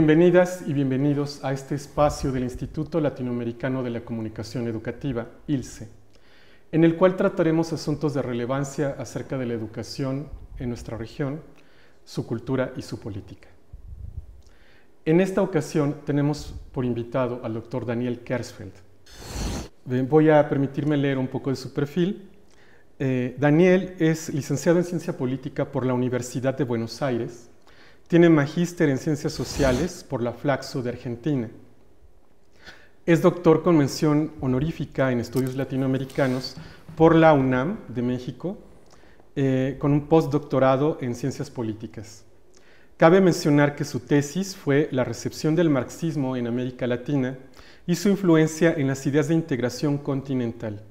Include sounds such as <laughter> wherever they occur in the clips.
Bienvenidas y bienvenidos a este espacio del Instituto Latinoamericano de la Comunicación Educativa, ILCE, en el cual trataremos asuntos de relevancia acerca de la educación en nuestra región, su cultura y su política. En esta ocasión tenemos por invitado al doctor Daniel Kersfeld. Voy a permitirme leer un poco de su perfil. Eh, Daniel es licenciado en Ciencia Política por la Universidad de Buenos Aires tiene magíster en Ciencias Sociales por la Flaxo de Argentina. Es doctor con mención honorífica en Estudios Latinoamericanos por la UNAM de México, eh, con un postdoctorado en Ciencias Políticas. Cabe mencionar que su tesis fue la recepción del marxismo en América Latina y su influencia en las ideas de integración continental.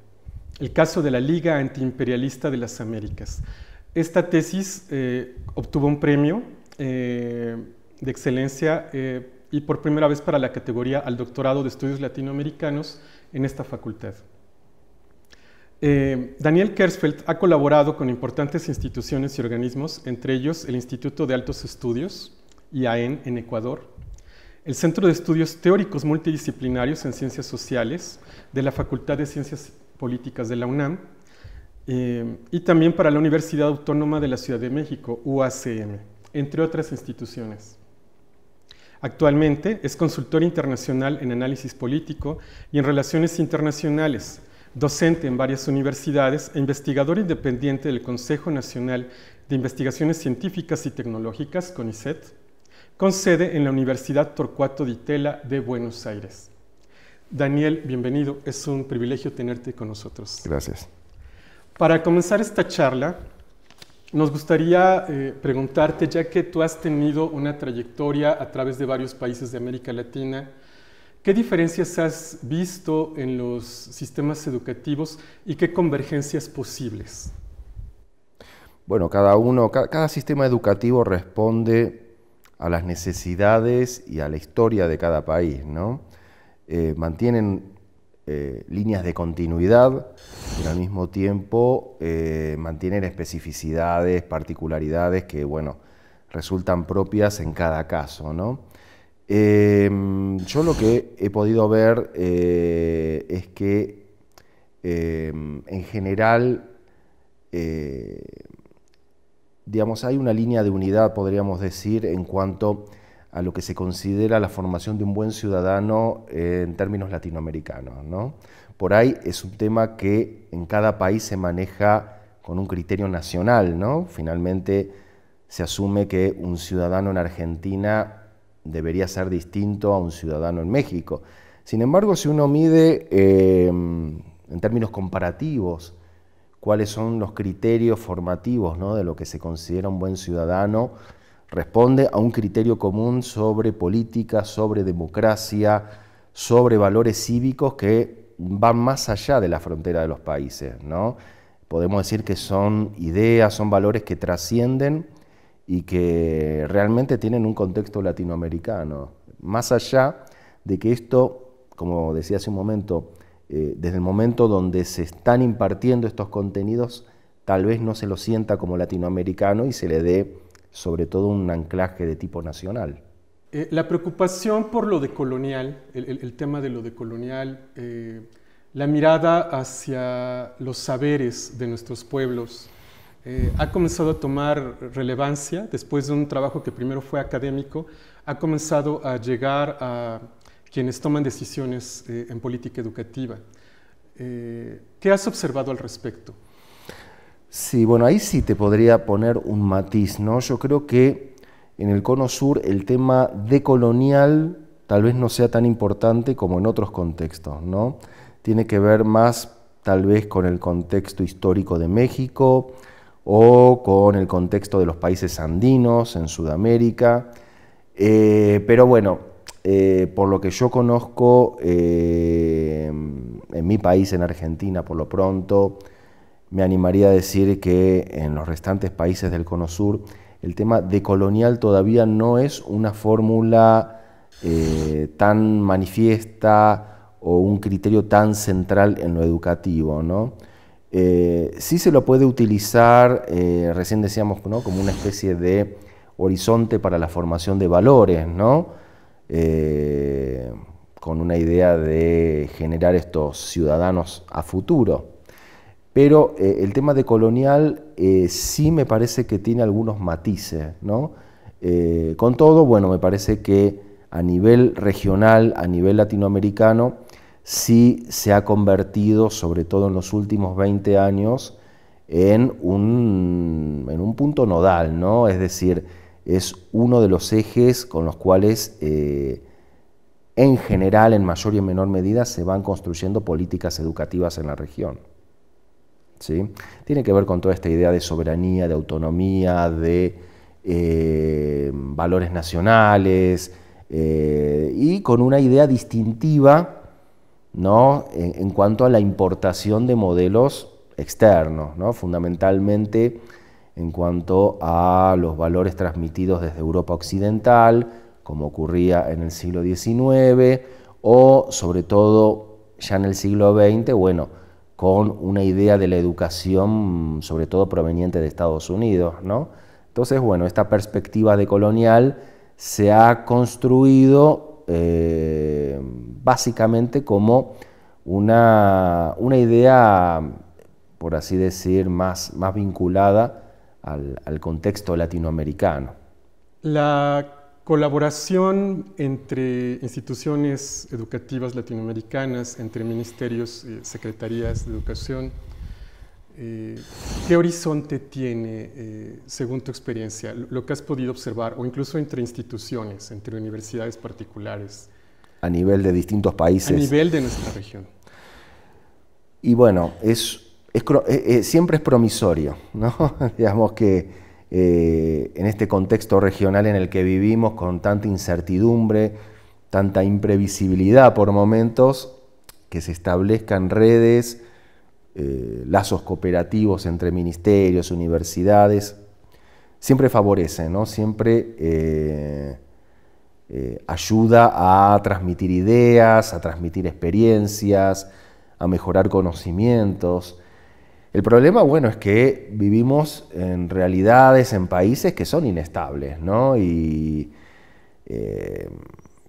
El caso de la Liga Antiimperialista de las Américas. Esta tesis eh, obtuvo un premio eh, de excelencia eh, y por primera vez para la categoría al doctorado de estudios latinoamericanos en esta facultad. Eh, Daniel Kersfeld ha colaborado con importantes instituciones y organismos, entre ellos el Instituto de Altos Estudios, IAEN, en Ecuador, el Centro de Estudios Teóricos Multidisciplinarios en Ciencias Sociales de la Facultad de Ciencias Políticas de la UNAM, y también para la Universidad Autónoma de la Ciudad de México, UACM entre otras instituciones. Actualmente es consultor internacional en análisis político y en relaciones internacionales, docente en varias universidades e investigador independiente del Consejo Nacional de Investigaciones Científicas y Tecnológicas, CONICET, con sede en la Universidad Torcuato di Tella de Buenos Aires. Daniel, bienvenido, es un privilegio tenerte con nosotros. Gracias. Para comenzar esta charla, nos gustaría eh, preguntarte, ya que tú has tenido una trayectoria a través de varios países de América Latina, ¿qué diferencias has visto en los sistemas educativos y qué convergencias posibles? Bueno, cada uno, cada, sistema educativo responde a las necesidades y a la historia de cada país, ¿no? Eh, mantienen eh, líneas de continuidad, pero al mismo tiempo eh, mantienen especificidades, particularidades que, bueno, resultan propias en cada caso, em, yo lo que he podido ver eh, es que em, en general, digamos, hay una línea de unidad, podríamos decir, en cuanto a lo que se considera la formación de un buen ciudadano eh, en términos latinoamericanos. ¿no? Por ahí es un tema que en cada país se maneja con un criterio nacional. ¿no? Finalmente se asume que un ciudadano en Argentina debería ser distinto a un ciudadano en México. Sin embargo, si uno mide eh, en términos comparativos cuáles son los criterios formativos de lo que se considera un buen ciudadano, responde a un criterio común sobre política, sobre democracia, sobre valores cívicos que van más allá de la frontera de los países. ¿no? Podemos decir que son ideas, son valores que trascienden y que realmente tienen un contexto latinoamericano. Más allá de que esto, como decía hace un momento, eh, desde el momento donde se están impartiendo estos contenidos, tal vez no se lo sienta como latinoamericano y se le dé sobre todo un anclaje de tipo nacional. Eh, la preocupación por lo decolonial, el, tema de lo decolonial, eh, la mirada hacia los saberes de nuestros pueblos, eh, ha comenzado a tomar relevancia después de un trabajo que primero fue académico, ha comenzado a llegar a quienes toman decisiones en política educativa. ¿Qué has observado al respecto? Sí, bueno, ahí sí te podría poner un matiz, ¿no? Yo creo que en el cono sur el tema decolonial tal vez no sea tan importante como en otros contextos, ¿no? Tiene que ver más tal vez con el contexto histórico de México o con el contexto de los países andinos en Sudamérica. Eh, pero bueno, eh, por lo que yo conozco eh, en mi país, en Argentina, por lo pronto, me animaría a decir que en los restantes países del Cono Sur el tema decolonial todavía no es una fórmula eh, tan manifiesta o un criterio tan central en lo educativo. ¿no? Eh, sí se lo puede utilizar, eh, recién decíamos, ¿no? como una especie de horizonte para la formación de valores, con una idea de generar estos ciudadanos a futuro. Pero eh, el tema de colonial eh, sí me parece que tiene algunos matices, ¿no? Eh, con todo, bueno, me parece que a nivel regional, a nivel latinoamericano, sí se ha convertido, sobre todo en los últimos 20 años, en un, punto nodal, ¿no? Es decir, es uno de los ejes con los cuales, en general, en mayor y en menor medida, se van construyendo políticas educativas en la región. Tiene que ver con toda esta idea de soberanía, de autonomía, de eh, valores nacionales eh, y con una idea distintiva ¿no? En, cuanto a la importación de modelos externos, ¿no? fundamentalmente en cuanto a los valores transmitidos desde Europa Occidental, como ocurría en el siglo XIX, o sobre todo ya en el siglo XX, bueno, con una idea de la educación, mm, sobre todo proveniente de Estados Unidos, ¿no? Entonces, bueno, esta perspectiva decolonial se ha construido eh, básicamente como una, una, idea, por así decir, más, más vinculada al, contexto latinoamericano. La Colaboración entre instituciones educativas latinoamericanas, entre ministerios, eh, secretarías de educación. Eh, ¿Qué horizonte tiene, eh, según tu experiencia, lo que has podido observar, o incluso entre instituciones, entre universidades particulares? A nivel de distintos países. A nivel de nuestra región. Y bueno, es siempre es promisorio, ¿no? <laughs> Digamos que eh, en este contexto regional en el que vivimos, con tanta incertidumbre, tanta imprevisibilidad por momentos, que se establezcan redes, eh, lazos cooperativos entre ministerios, universidades, siempre favorece, ¿no? siempre eh, ayuda a transmitir ideas, a transmitir experiencias, a mejorar conocimientos. El problema, bueno, es que vivimos en realidades, en países que son inestables, ¿no? Y eh,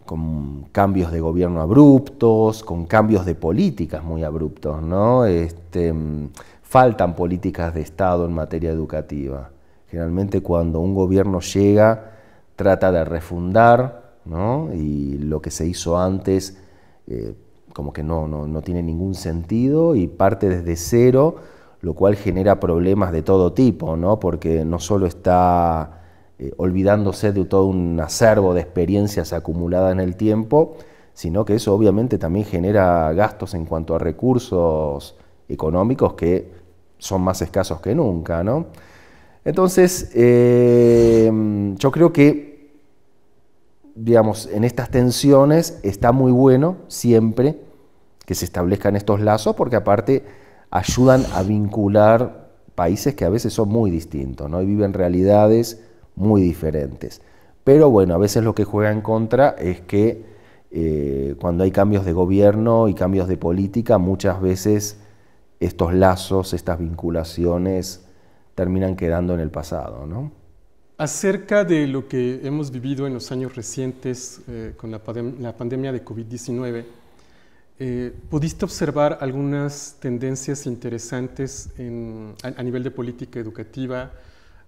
con cambios de gobierno abruptos, con cambios de políticas muy abruptos, ¿no? Este, mm, faltan políticas de Estado en materia educativa. Generalmente cuando un gobierno llega, trata de refundar, ¿no? Y lo que se hizo antes, eh, como que no, no tiene ningún sentido y parte desde cero lo cual genera problemas de todo tipo, ¿no? porque no solo está eh, olvidándose de todo un acervo de experiencias acumuladas en el tiempo, sino que eso obviamente también genera gastos en cuanto a recursos económicos que son más escasos que nunca. ¿no? Entonces, eh, yo creo que, digamos, en estas tensiones está muy bueno siempre que se establezcan estos lazos, porque aparte ayudan a vincular países que a veces son muy distintos ¿no? y viven realidades muy diferentes. Pero bueno, a veces lo que juega en contra es que eh, cuando hay cambios de gobierno y cambios de política, muchas veces estos lazos, estas vinculaciones terminan quedando en el pasado. Acerca de lo que hemos vivido en los años recientes eh, con la pandemia de COVID-19, eh, ¿Pudiste observar algunas tendencias interesantes a, nivel de política educativa,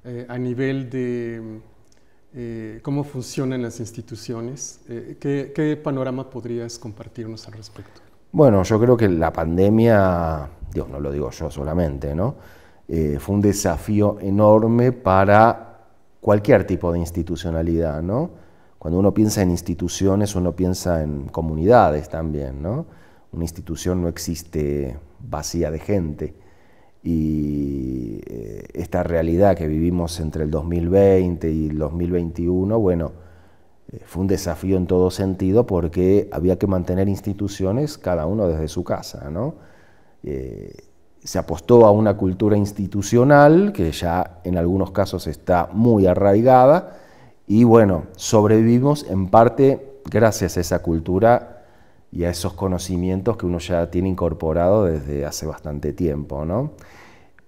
eh, a nivel de eh, cómo funcionan las instituciones? ¿qué, panorama podrías compartirnos al respecto? Bueno, yo creo que la pandemia, Dios, no lo digo yo solamente, ¿no? fue un desafío enorme para cualquier tipo de institucionalidad, ¿no? Cuando uno piensa en instituciones, uno piensa en comunidades también, ¿no? Una institución no existe vacía de gente y eh, esta realidad que vivimos entre el 2020 y el 2021, bueno, eh, fue un desafío en todo sentido porque había que mantener instituciones cada uno desde su casa, ¿no? Eh, se apostó a una cultura institucional que ya en algunos casos está muy arraigada y bueno, sobrevivimos en parte gracias a esa cultura y a esos conocimientos que uno ya tiene incorporado desde hace bastante tiempo. ¿no?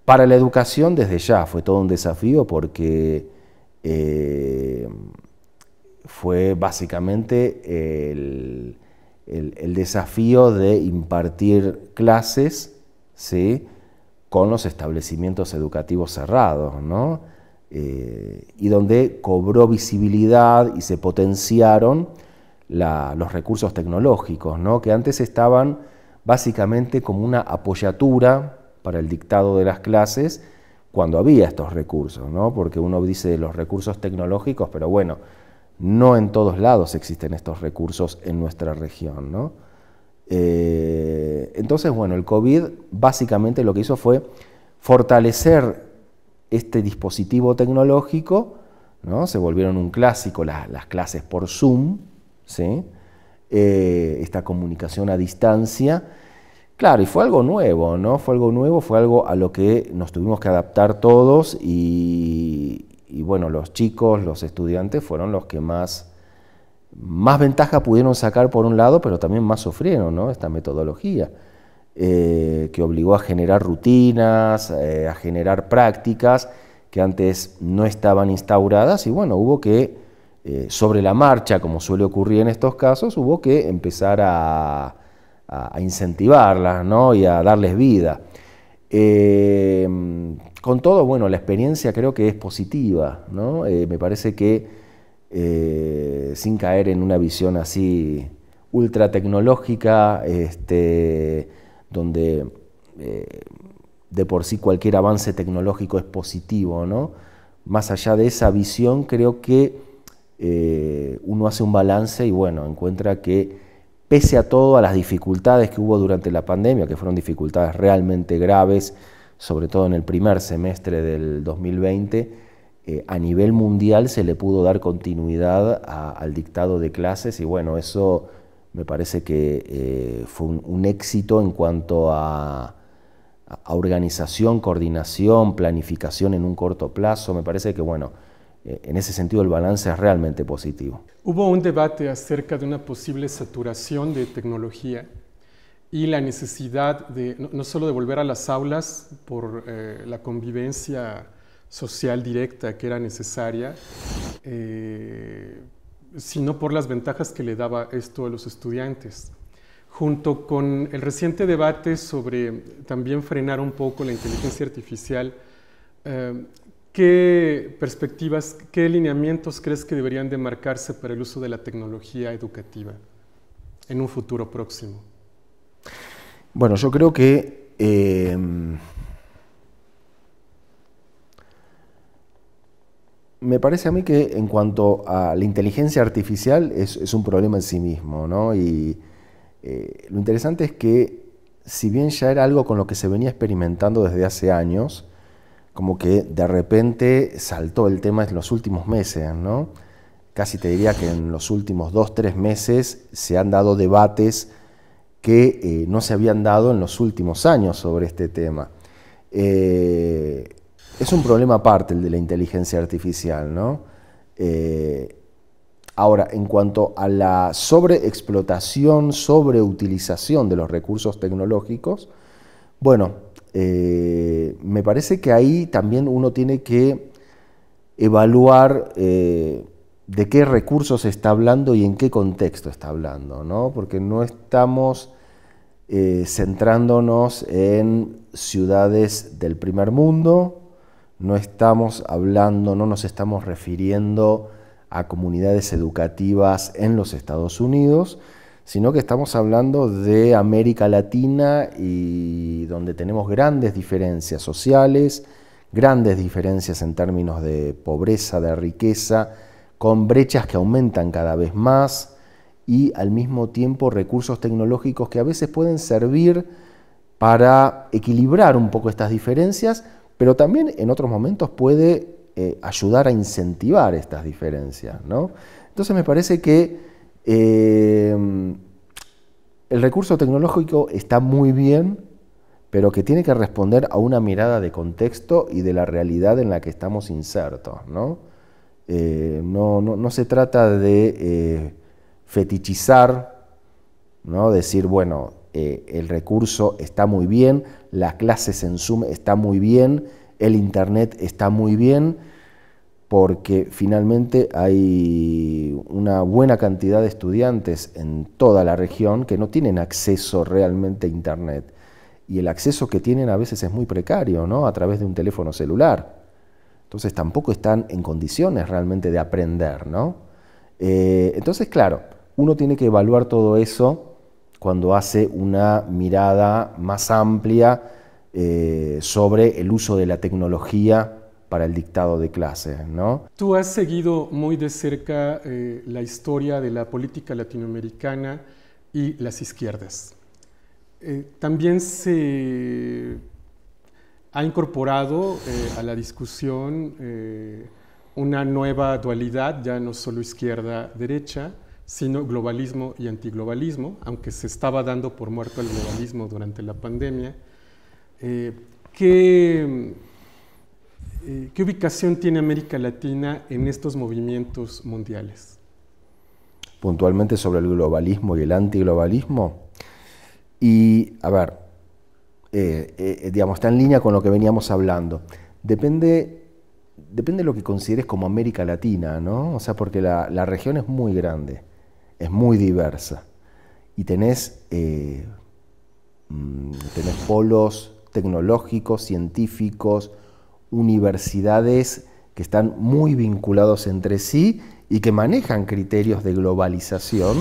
Para la educación desde ya fue todo un desafío porque eh, fue básicamente el, desafío de impartir clases ¿sí? con los establecimientos educativos cerrados, ¿no? Eh, y donde cobró visibilidad y se potenciaron los recursos tecnológicos, ¿no? que antes estaban básicamente como una apoyatura para el dictado de las clases cuando había estos recursos, ¿no? porque uno dice de los recursos tecnológicos, pero bueno, no en todos lados existen estos recursos en nuestra región. Eh, entonces, bueno, el COVID básicamente lo que hizo fue fortalecer este dispositivo tecnológico, ¿no? se volvieron un clásico las clases por Zoom, ¿sí? Eh, esta comunicación a distancia. Claro, y fue algo nuevo, ¿no? Fue algo nuevo, fue algo a lo que nos tuvimos que adaptar todos y, bueno, los chicos, los estudiantes fueron los que más, más ventaja pudieron sacar por un lado, pero también más sufrieron, Esta metodología. Eh, que obligó a generar rutinas, eh, a generar prácticas que antes no estaban instauradas y bueno, hubo que eh, sobre la marcha, como suele ocurrir en estos casos, hubo que empezar a, incentivarlas ¿no? y a darles vida. Eh, con todo, bueno, la experiencia creo que es positiva, ¿no? Eh, me parece que sin caer en una visión así ultra tecnológica, este, donde de por sí cualquier avance tecnológico es positivo, ¿no? Más allá de esa visión, creo que eh, uno hace un balance y bueno, encuentra que pese a todo, a las dificultades que hubo durante la pandemia, que fueron dificultades realmente graves, sobre todo en el primer semestre del 2020, eh, a nivel mundial se le pudo dar continuidad al dictado de clases y bueno, eso me parece que eh, fue un, éxito en cuanto a organización, coordinación, planificación en un corto plazo. Me parece que bueno, eh, en ese sentido el balance es realmente positivo. Hubo un debate acerca de una posible saturación de tecnología y la necesidad de no solo de volver a las aulas por eh, la convivencia social directa que era necesaria, eh, sino por las ventajas que le daba esto a los estudiantes. Junto con el reciente debate sobre también frenar un poco la inteligencia artificial, ¿Qué perspectivas, qué lineamientos crees que deberían de marcarse para el uso de la tecnología educativa en un futuro próximo? Bueno, yo creo que eh, me parece a mí que en cuanto a la inteligencia artificial es, un problema en sí mismo, ¿no? Y eh, lo interesante es que si bien ya era algo con lo que se venía experimentando desde hace años, como que de repente saltó el tema en los últimos meses, ¿no? Casi te diría que en los últimos dos, tres meses se han dado debates que eh, no se habían dado en los últimos años sobre este tema. Eh, es un problema aparte el de la inteligencia artificial, ¿no? Eh, ahora, en cuanto a la sobreexplotación, sobreutilización de los recursos tecnológicos, bueno, eh, me parece que ahí también uno tiene que evaluar eh, de qué recursos está hablando y en qué contexto está hablando, ¿no? Porque no estamos eh, centrándonos en ciudades del primer mundo, no estamos hablando, no nos estamos refiriendo a comunidades educativas en los Estados Unidos, sino que estamos hablando de América Latina y donde tenemos grandes diferencias sociales, grandes diferencias en términos de pobreza, de riqueza, con brechas que aumentan cada vez más y al mismo tiempo recursos tecnológicos que a veces pueden servir para equilibrar un poco estas diferencias, pero también en otros momentos puede eh, ayudar a incentivar estas diferencias. ¿no? Entonces me parece que Em, el recurso tecnológico está muy bien, pero que tiene que responder a una mirada de contexto y de la realidad en la que estamos insertos. No, eh, no, se trata de eh, fetichizar, ¿no? decir, bueno, eh, el recurso está muy bien, las clases en Zoom está muy bien, el Internet está muy bien, porque finalmente hay una buena cantidad de estudiantes en toda la región que no tienen acceso realmente a Internet. Y el acceso que tienen a veces es muy precario, ¿no? A través de un teléfono celular. Entonces tampoco están en condiciones realmente de aprender, ¿no? Eh, entonces, claro, uno tiene que evaluar todo eso cuando hace una mirada más amplia eh, sobre el uso de la tecnología para el dictado de clase. ¿no? Tú has seguido muy de cerca eh, la historia de la política latinoamericana y las izquierdas. Eh, también se ha incorporado eh, a la discusión una nueva dualidad, ya no solo izquierda-derecha, sino globalismo y antiglobalismo, aunque se estaba dando por muerto el globalismo durante la pandemia. ¿Qué eh, ¿qué ubicación tiene América Latina en estos movimientos mundiales? Puntualmente sobre el globalismo y el antiglobalismo. Y, a ver, eh, eh, digamos, está en línea con lo que veníamos hablando. Depende, depende de lo que consideres como América Latina, ¿no? O sea, porque la, región es muy grande, es muy diversa. Y tenés, mm, tenés polos tecnológicos, científicos, universidades que están muy vinculados entre sí y que manejan criterios de globalización,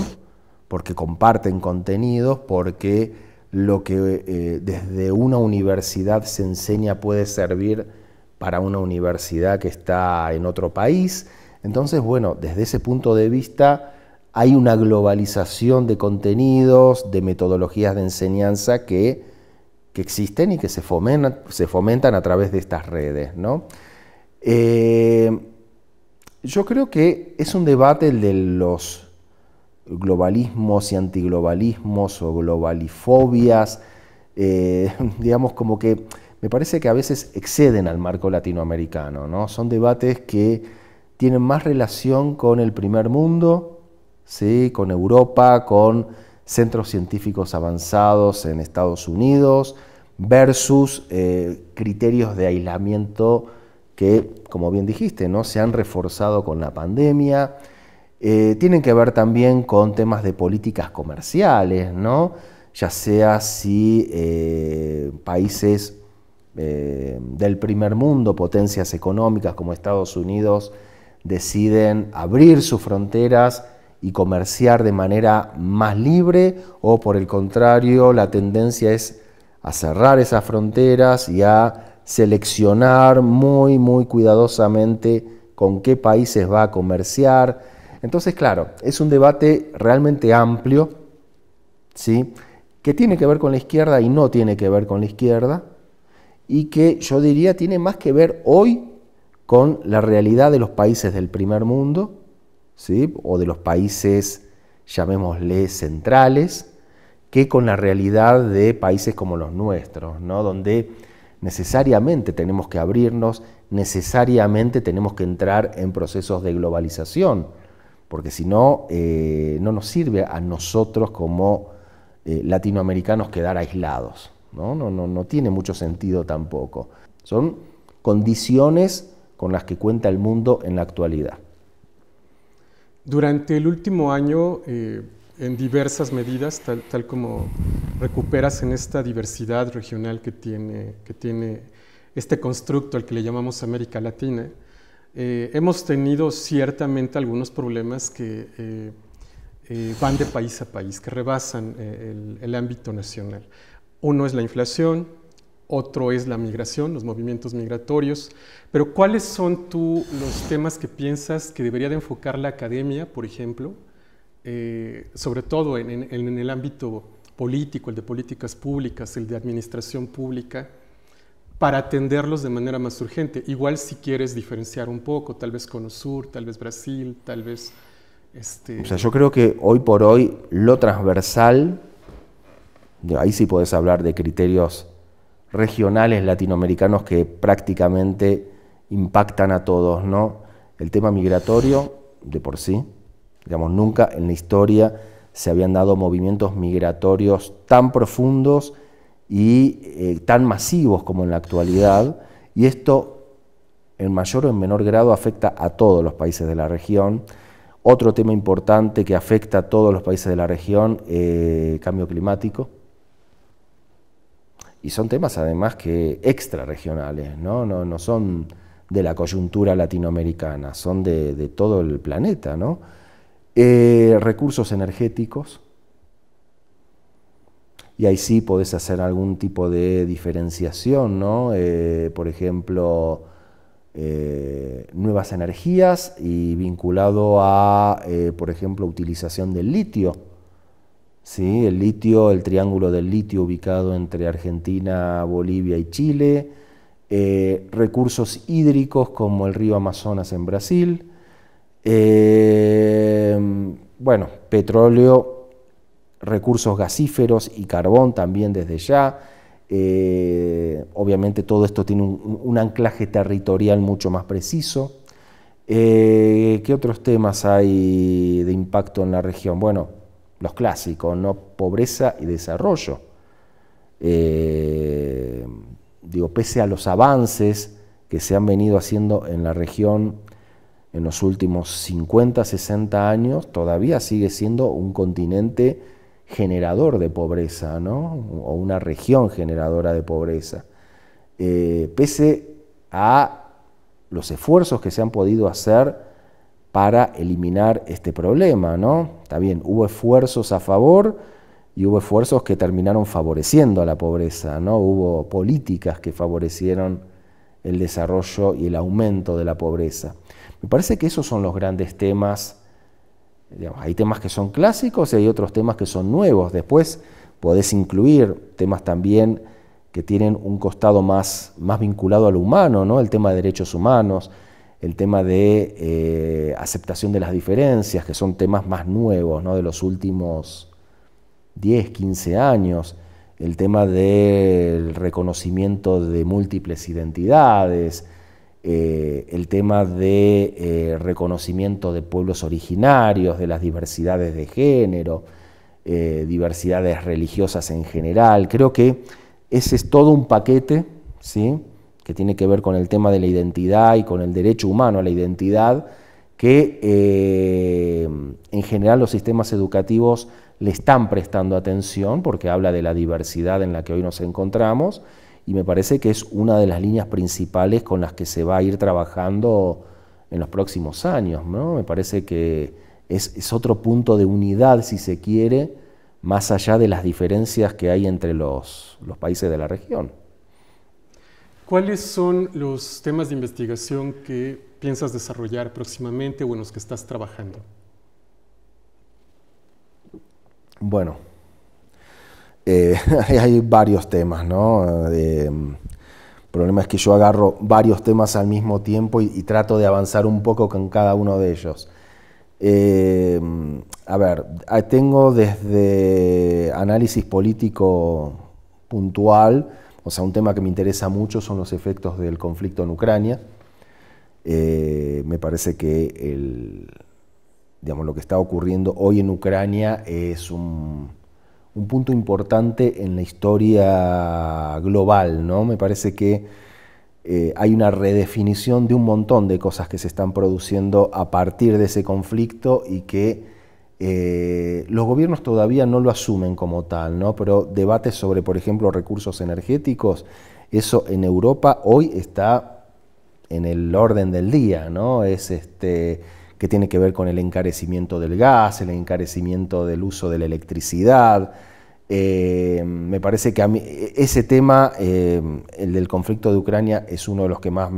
porque comparten contenidos, porque lo que eh, desde una universidad se enseña puede servir para una universidad que está en otro país. Entonces, bueno, desde ese punto de vista hay una globalización de contenidos, de metodologías de enseñanza que que existen y que se, se fomentan a través de estas redes. ¿no? Eh, yo creo que es un debate de los globalismos y antiglobalismos o globalifobias, eh, <laughs> digamos como que me parece que a veces exceden al marco latinoamericano, ¿no? Son debates que tienen más relación con el primer mundo, ¿sí? con Europa, con centros científicos avanzados en Estados Unidos versus eh, criterios de aislamiento que, como bien dijiste, ¿no? se han reforzado con la pandemia. Eh, tienen que ver también con temas de políticas comerciales, ¿no? ya sea si eh, países del primer mundo, potencias económicas como Estados Unidos, deciden abrir sus fronteras y comerciar de manera más libre o por el contrario la tendencia es a cerrar esas fronteras y a seleccionar muy muy cuidadosamente con qué países va a comerciar. Entonces, claro, es un debate realmente amplio, ¿sí? que tiene que ver con la izquierda y no tiene que ver con la izquierda, y que yo diría tiene más que ver hoy con la realidad de los países del primer mundo, o de los países, llamémosle, centrales, que con la realidad de países como los nuestros, ¿no? donde necesariamente tenemos que abrirnos, necesariamente tenemos que entrar en procesos de globalización, porque si no, eh, no nos sirve a nosotros como eh, latinoamericanos quedar aislados. no tiene mucho sentido tampoco. Son condiciones con las que cuenta el mundo en la actualidad. Durante el último año, eh, en diversas medidas, tal, como recuperas en esta diversidad regional que tiene, este constructo al que le llamamos América Latina, eh, hemos tenido ciertamente algunos problemas que eh, van de país a país, que rebasan el, el ámbito nacional. Uno es la inflación, otro es la migración, los movimientos migratorios. Pero ¿cuáles son tú los temas que piensas que debería de enfocar la academia, por ejemplo, eh, sobre todo en, el ámbito político, el de políticas públicas, el de administración pública, para atenderlos de manera más urgente? Igual si quieres diferenciar un poco, tal vez con Conosur, tal vez Brasil, tal vez... Este... O sea, yo creo que hoy por hoy lo transversal, ahí sí puedes hablar de criterios regionales latinoamericanos que prácticamente impactan a todos, ¿no? El tema migratorio, de por sí, digamos, nunca en la historia se habían dado movimientos migratorios tan profundos y eh, tan masivos como en la actualidad, y esto en mayor o en menor grado afecta a todos los países de la región. Otro tema importante que afecta a todos los países de la región, eh, cambio climático y son temas además que extrarregionales, ¿no? No, son de la coyuntura latinoamericana, son de, todo el planeta, ¿no? Eh, recursos energéticos, y ahí sí podés hacer algún tipo de diferenciación, ¿no? Eh, por ejemplo, eh, nuevas energías y vinculado a, por ejemplo, utilización del litio ¿sí? el litio, el triángulo del litio ubicado entre Argentina, Bolivia y Chile, eh, recursos hídricos como el río Amazonas en Brasil, eh, bueno, petróleo, recursos gasíferos y carbón también desde ya. Eh, obviamente todo esto tiene un, un, anclaje territorial mucho más preciso. ¿Qué otros temas hay de impacto en la región? Bueno, los clásicos, ¿no? Pobreza y desarrollo. Eh, digo, pese a los avances que se han venido haciendo en la región en los últimos 50, 60 años, todavía sigue siendo un continente generador de pobreza, ¿no? O una región generadora de pobreza. Eh, pese a los esfuerzos que se han podido hacer para eliminar este problema, ¿no? Está bien, hubo esfuerzos a favor y hubo esfuerzos que terminaron favoreciendo a la pobreza, ¿no? Hubo políticas que favorecieron el desarrollo y el aumento de la pobreza. Me parece que esos son los grandes temas. hay temas que son clásicos y hay otros temas que son nuevos. Después podés incluir temas también que tienen un costado más, más vinculado al humano, ¿no? El tema de derechos humanos, el tema de eh, aceptación de las diferencias, que son temas más nuevos, ¿no? de los últimos 10, 15 años, el tema del reconocimiento de múltiples identidades, eh, el tema de eh, reconocimiento de pueblos originarios, de las diversidades de género, diversidades religiosas en general. Creo que ese es todo un paquete, ¿sí? que tiene que ver con el tema de la identidad y con el derecho humano a la identidad, que eh, en general los sistemas educativos le están prestando atención porque habla de la diversidad en la que hoy nos encontramos y me parece que es una de las líneas principales con las que se va a ir trabajando en los próximos años. ¿no? Me parece que es, otro punto de unidad, si se quiere, más allá de las diferencias que hay entre los países de la región. ¿Cuáles son los temas de investigación que piensas desarrollar próximamente o en los que estás trabajando? Bueno, eh, <laughs> hay varios temas, ¿no? Eh, el problema es que yo agarro varios temas al mismo tiempo y, trato de avanzar un poco con cada uno de ellos. Eh, a ver, tengo desde análisis político puntual, o sea, un tema que me interesa mucho son los efectos del conflicto en Ucrania. Eh, me parece que digamos, lo que está ocurriendo hoy en Ucrania es un, punto importante en la historia global. ¿no? Me parece que eh, hay una redefinición de un montón de cosas que se están produciendo a partir de ese conflicto y que eh, los gobiernos todavía no lo asumen como tal, ¿no? pero debates sobre, por ejemplo, recursos energéticos, eso en Europa hoy está en el orden del día, ¿no? Es este que tiene que ver con el encarecimiento del gas, el encarecimiento del uso de la electricidad. Eh, me parece que a e, ese tema, eh, el del conflicto de Ucrania, es uno de los que más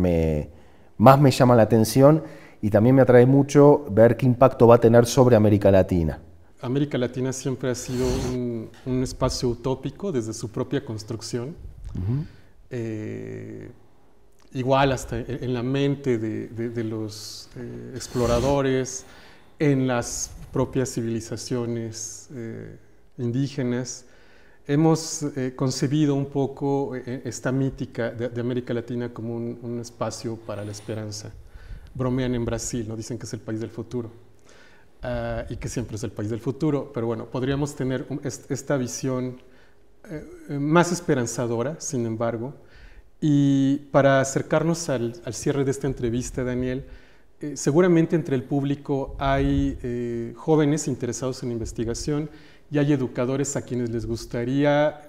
más me llama la atención y también me atrae mucho ver qué impacto va a tener sobre América Latina. América Latina siempre ha sido un, espacio utópico desde su propia construcción. Eh, igual hasta en la mente de, los eh, exploradores, en las propias civilizaciones eh, indígenas. Hemos concebido un poco esta mítica de, América Latina como un espacio para la esperanza bromean en Brasil, ¿no? dicen que es el país del futuro ah, y que siempre es el país del futuro, pero bueno, podríamos tener esta visión eh, eh, más esperanzadora, sin embargo, y para acercarnos al, cierre de esta entrevista, Daniel, eh, seguramente entre el público hay jóvenes interesados en investigación y hay educadores a quienes les gustaría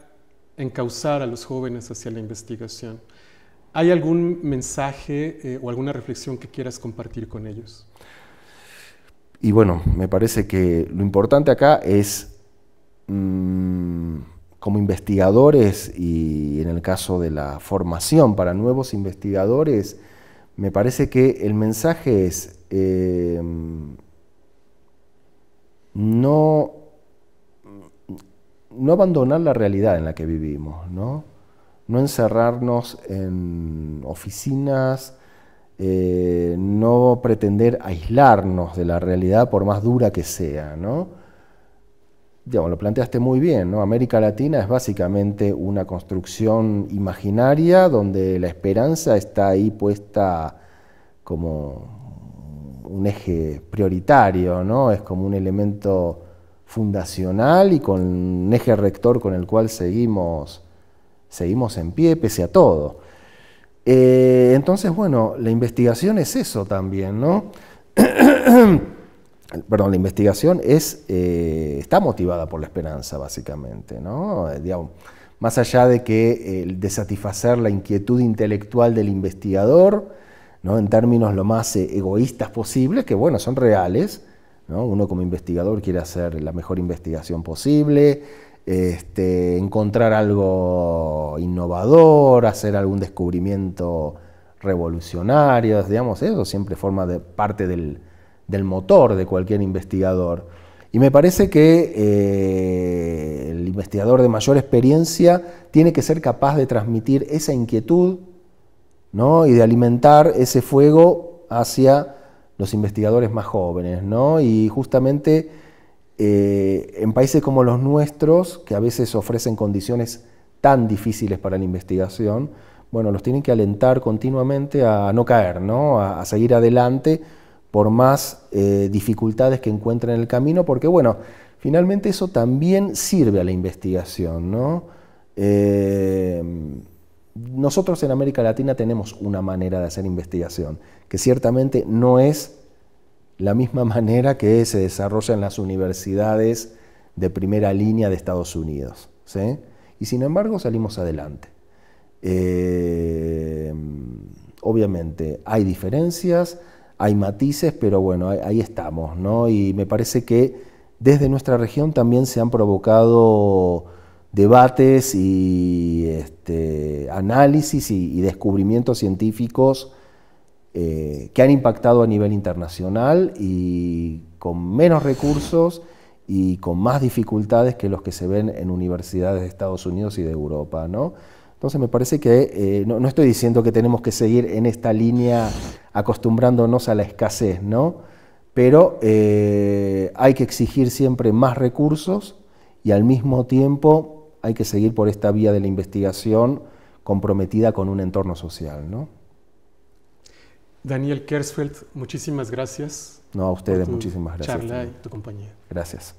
encauzar a los jóvenes hacia la investigación. ¿Hay algún mensaje eh, o alguna reflexión que quieras compartir con ellos? Y bueno, me parece que lo importante acá es, mm, como investigadores y en el caso de la formación para nuevos investigadores, me parece que el mensaje es em, no, no abandonar la realidad en la que vivimos, ¿no? no encerrarnos en oficinas, eh, no pretender aislarnos de la realidad por más dura que sea, ¿no? Digamos, lo planteaste muy bien, ¿no? América Latina es básicamente una construcción imaginaria donde la esperanza está ahí puesta como un eje prioritario, ¿no? Es como un elemento fundacional y con un eje rector con el cual seguimos Seguimos en pie pese a todo. Eh, entonces, bueno, la investigación es eso también, ¿no? <clears throat> Perdón, la investigación es, eh, está motivada por la esperanza, básicamente, ¿no? Eh, más allá de que satisfacer la inquietud intelectual del investigador, ¿no? en términos lo más egoístas posibles, que bueno, son reales, ¿no? uno como investigador quiere hacer la mejor investigación posible, este, encontrar algo innovador, hacer algún descubrimiento revolucionario, digamos, eso siempre forma parte del, motor de cualquier investigador. Y me parece que eh, el investigador de mayor experiencia tiene que ser capaz de transmitir esa inquietud ¿no? y de alimentar ese fuego hacia los investigadores más jóvenes. ¿no? Y justamente eh, en países como los nuestros, que a veces ofrecen condiciones tan difíciles para la investigación, bueno, los tienen que alentar continuamente a no caer, ¿no? A, seguir adelante por más eh, dificultades que encuentren en el camino, porque bueno, finalmente eso también sirve a la investigación, ¿no? Eh, nosotros en América Latina tenemos una manera de hacer investigación, que ciertamente no es la misma manera que se desarrolla en las universidades de primera línea de Estados Unidos. Y sin embargo salimos adelante. Eh, obviamente hay diferencias, hay matices, pero bueno, ahí, estamos. ¿no? Y me parece que desde nuestra región también se han provocado debates y este, análisis y descubrimientos científicos eh, que han impactado a nivel internacional y con menos recursos y con más dificultades que los que se ven en universidades de Estados Unidos y de Europa. ¿no? Entonces me parece que eh, no, estoy diciendo que tenemos que seguir en esta línea acostumbrándonos a la escasez, ¿no? pero eh, hay que exigir siempre más recursos y al mismo tiempo hay que seguir por esta vía de la investigación comprometida con un entorno social. Daniel Kersfeld, muchísimas gracias. No, a ustedes, muchísimas gracias. Charla y tu compañía. Gracias.